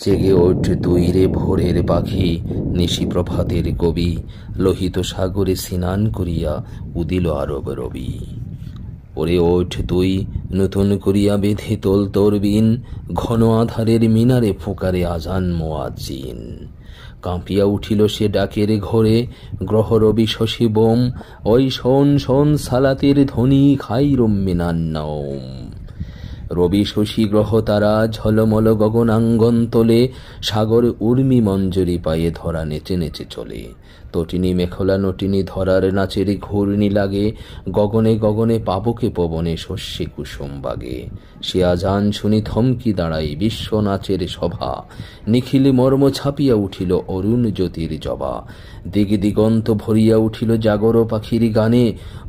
জেগে ওঠ দুইরে ভোরের পাখি নিশি প্রভাতের কবি লোহিত সাগরে স্নান করিয়া উদিল আরব রবি ওরে ওঠ তুই নতুন করিয়া বেঁধে তোল তোর বিন ঘন আধারের মিনারে ফোকারে আজান মোয়াজিন কাঁপিয়া উঠিল সে ডাকের ঘরে গ্রহরবি শশী বোম ওই শোন শোন সালাতের ধ্বনি খাই রম্মিনান্নম রবি শশী গ্রহ তারা ঝলমল গগনাঙ্গন তোলে সাগর উর্মি মঞ্জুরি পায়ে ধরা নেচে নেচে চলে তটিনী মেখলা নটিনী ধরার নাচেরই ঘূর্ণি লাগে গগনে গগনে পাবকে পবনে শস্যে কুসুম বাগে সে আজান শুনি থমকি দাঁড়াই বিশ্ব নাচের সভা নিখিল মর্ম ছাপিয়া উঠিল অরুণ জ্যোতির জবা দিগ দিগন্ত ভরিয়া উঠিল জাগর পাখির গানে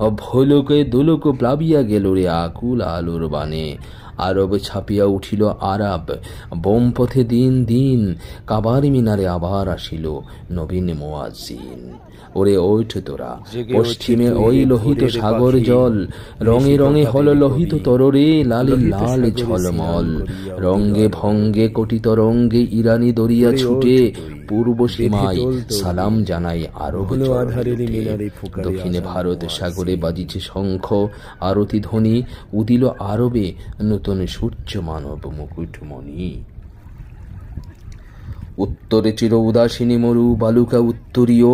অভলোকে দুলোক প্লাবিয়া গেল রে আকুল আলোর বানে আরব ছাপিয়া উঠিল আরব পথে দিন দিন কাবার মিনারে আবার আসিল নবীন মোয়াজিন ওরে ওঠ তোরা পশ্চিমে ওই লোহিত সাগর জল রঙে রঙে হল লোহিত তররে লালে লাল ঝলমল রঙ্গে ভঙ্গে কোটি তরঙ্গে ইরানি দরিয়া ছুটে পূর্ব সীমায় সালাম জানাই আরব দক্ষিণে ভারত সাগরে বাজিছে শঙ্খ আরতি ধ্বনি উদিল আরবে নূতন সূর্য মানব মুকুটমণি উত্তরে চির উদাসীনী মরু বালুকা উত্তরীয়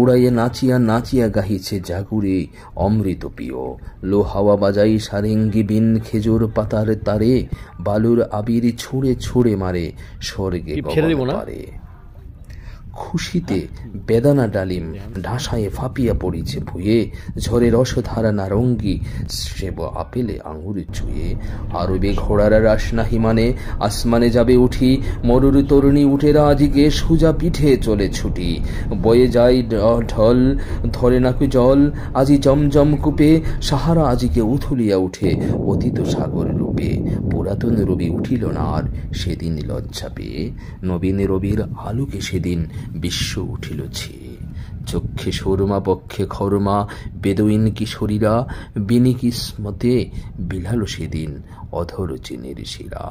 উড়াইয়ে নাচিয়া নাচিয়া গাহিছে জাগুরে অমৃত প্রিয় লো হাওয়া বাজাই সারেঙ্গি বিন খেজুর পাতার তারে বালুর আবির ছুঁড়ে ছুঁড়ে মারে স্বর্গে খুশিতে বেদানা ডালিম ঢাসায় ফাঁপিয়া পড়িছে ভুয়ে ঝরে রসধারা নারঙ্গি সেব আপেলে আঙুরে চুয়ে আরবে ঘোড়ারা রাস নাহি মানে আসমানে যাবে উঠি মরুর তরুণী উঠে আজিকে সুজা পিঠে চলে ছুটি বয়ে যায় ঢল ধরে নাকু জল আজি জমজম কূপে সাহারা আজিকে উথুলিয়া উঠে অতীত সাগর পুরাতন রবি উঠিল না আর সেদিন লজ্জা পেয়ে নবীন রবির আলোকে সেদিন বিশ্ব উঠিল ছে চক্ষে সুরমা পক্ষে খরমা বেদইন কিশোরীরা বিনি কিসমতে বিলাল সেদিন অধর চিনের শিরা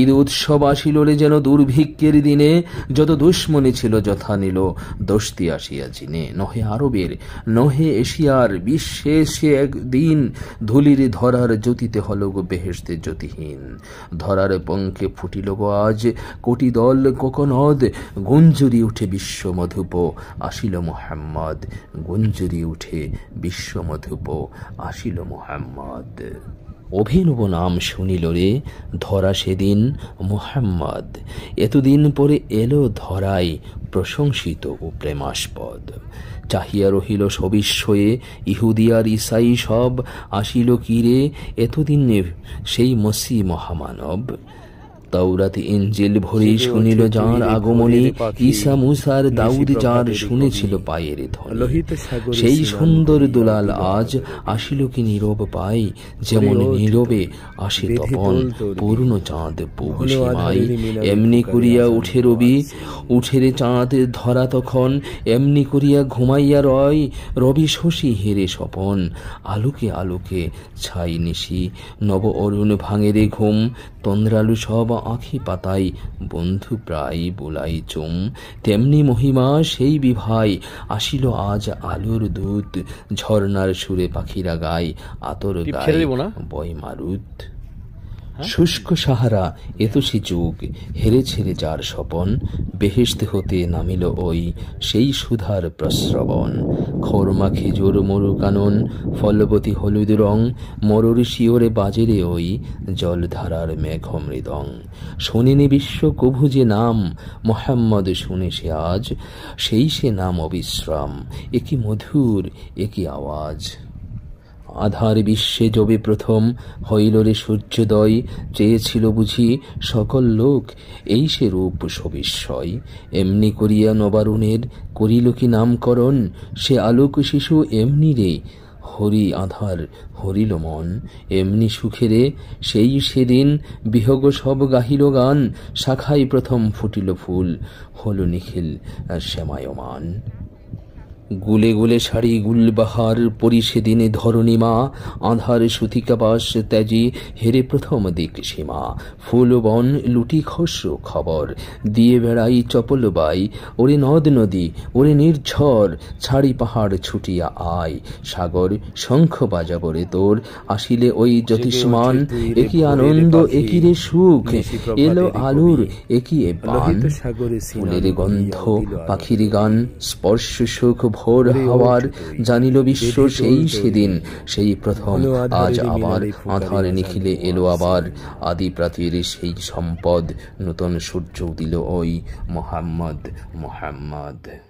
ঈদ উৎসব আসিল রে যেন দুর্ভিক্ষের দিনে যত দুশ্মনী ছিল যথা নিল দোস্তি আসিয়া চিনে নহে আরবের নহে এশিয়ার বিশ্বে সে একদিন ধুলির ধরার জ্যোতিতে হল গো বেহেস্তে জ্যোতিহীন ধরার পঙ্কে ফুটিল গো আজ কোটি দল কোকনদ গুঞ্জুরি উঠে বিশ্ব মধুপ আসিল মোহাম্মদ গুঞ্জুরি উঠে বিশ্ব মধুপ আসিল মোহাম্মদ অভিনব নাম শুনিল রে ধরা সেদিন মোহাম্মদ এতদিন পরে এলো ধরাই প্রশংসিত ও প্রেমাস্পদ চাহিয়া রহিল সবিস্ময়ে ইহুদিয়ার ইসাই সব আসিল কিরে এতদিন সেই মসি মহামানব তাওরাতে ইঞ্জিল ভরি শুনিল যার আগমনে ঈসা মুসার দাউদ যার শুনেছিল পায়ের ধনী সেই সুন্দর দুলাল আজ আসিল কি নীরব পাই যেমন নীরবে আসে তপন পূর্ণ চাঁদ পৌষিমাই এমনি করিয়া উঠে রবি উঠে রে চাঁদ ধরা তখন এমনি করিয়া ঘুমাইয়া রয় রবি শশী হেরে স্বপন আলোকে আলোকে ছাই নিশি নব অরুণ ভাঙেরে ঘুম তন্দ্রালু সব আখি পাতাই বন্ধু প্রায় বোলাই চুম তেমনি মহিমা সেই বিভাই আসিল আজ আলোর দূত ঝর্নার সুরে পাখিরা গায় আতর বই মারুত হ্যাঁ? শুষ্ক সাহারা সে যুগ হেরে ছেড়ে যার স্বপন বেহেস্ত হতে নামিল ওই সেই সুধার প্রস্রবণ খরমা খেজুর মরু কানন ফলবতী হলুদ রং মরুর শিওরে বাজেরে ওই জলধারার মৃদং শোনেনি বিশ্ব কভু যে নাম মোহাম্মদ শুনে সে আজ সেই সে নাম অবিশ্রাম একই মধুর একই আওয়াজ আধার বিশ্বে যবে প্রথম হইল রে সূর্যোদয় চেয়েছিল বুঝি সকল লোক এই সে রূপ সবিস্ময় এমনি করিয়া নবারুণের করিল কি নামকরণ সে আলোক শিশু এমনি রে হরি আধার হরিল মন এমনি সুখেরে সেই সেদিন বিহগ সব গাহিল গান শাখায় প্রথম ফুটিল ফুল হল নিখিল শ্যামায়মান গুলে গুলে শাড়ি গুলবাহার পরি সেদিনে ধরণী মা আধার সুতিকাবাস ত্যাজি হেরে প্রথম দিক সীমা ফুলবন লুটি খসরু খবর দিয়ে বেড়াই চপল বাই ওরে নদ নদী ওরে নির্ঝর ছাড়ি পাহাড় ছুটিয়া আয় সাগর শঙ্খ বাজাবরে তোর আসিলে ওই জ্যোতিষ্মান একি আনন্দ একি রে সুখ এলো আলুর একই এ পান ফুলের গন্ধ পাখির গান স্পর্শ সুখ ভোর হওয়ার জানিল বিশ্ব সেই সেদিন সেই প্রথম আজ আবার আধার নিখিলে এলো আবার আদি প্রাচীর সেই সম্পদ নতুন সূর্য দিল ওই মোহাম্মদ মোহাম্মদ